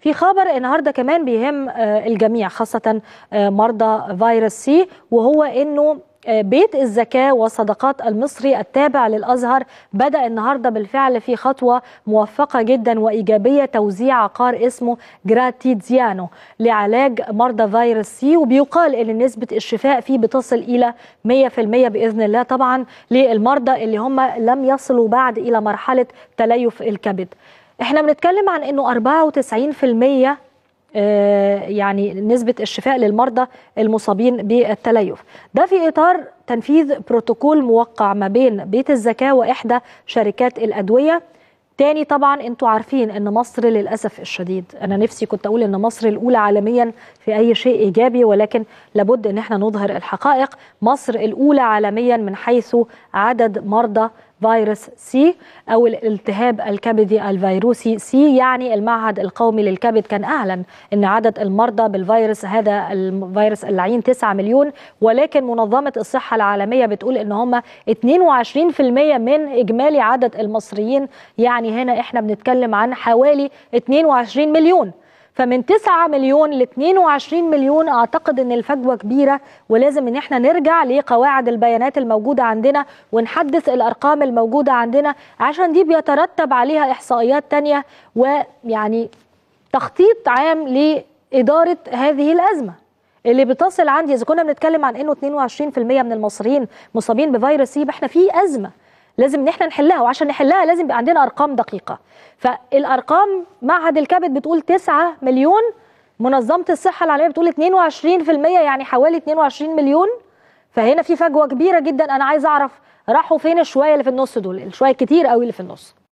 في خبر النهارده كمان بيهم آه، الجميع خاصه آه، مرضى فيروس سي وهو انه آه، بيت الزكاة وصدقات المصري التابع للأزهر بدأ النهاردة بالفعل في خطوة موفقة جدا وإيجابية توزيع عقار اسمه جراتيديانو لعلاج مرضى فيروس سي وبيقال أن نسبة الشفاء فيه بتصل إلى 100% بإذن الله طبعا للمرضى اللي هم لم يصلوا بعد إلى مرحلة تليف الكبد احنا بنتكلم عن انه 94% آه، يعني نسبة الشفاء للمرضى المصابين بالتليف ده في إطار تنفيذ بروتوكول موقع ما بين بيت الزكاة وإحدى شركات الأدوية تاني طبعا انتوا عارفين ان مصر للاسف الشديد انا نفسي كنت اقول ان مصر الاولى عالميا في اي شيء ايجابي ولكن لابد ان احنا نظهر الحقائق مصر الاولى عالميا من حيث عدد مرضى فيروس سي أو الالتهاب الكبدي الفيروسي سي يعني المعهد القومي للكبد كان أعلن أن عدد المرضى بالفيروس هذا الفيروس اللعين 9 مليون ولكن منظمة الصحة العالمية بتقول أن هم 22% من إجمالي عدد المصريين يعني هنا إحنا بنتكلم عن حوالي 22 مليون فمن 9 مليون ل 22 مليون اعتقد ان الفجوه كبيره ولازم ان احنا نرجع لقواعد البيانات الموجوده عندنا ونحدث الارقام الموجوده عندنا عشان دي بيترتب عليها احصائيات تانية ويعني تخطيط عام لاداره هذه الازمه اللي بتصل عندي اذا كنا بنتكلم عن انه 22% من المصريين مصابين بفيروس سي احنا في ازمه لازم ان احنا نحلها وعشان نحلها لازم يبقى عندنا ارقام دقيقه فالارقام معهد الكبد بتقول 9 مليون منظمه الصحه العالميه بتقول 22% يعني حوالي 22 مليون فهنا في فجوه كبيره جدا انا عايز اعرف راحوا فين الشويه اللي في النص دول الشويه كتير قوي اللي في النص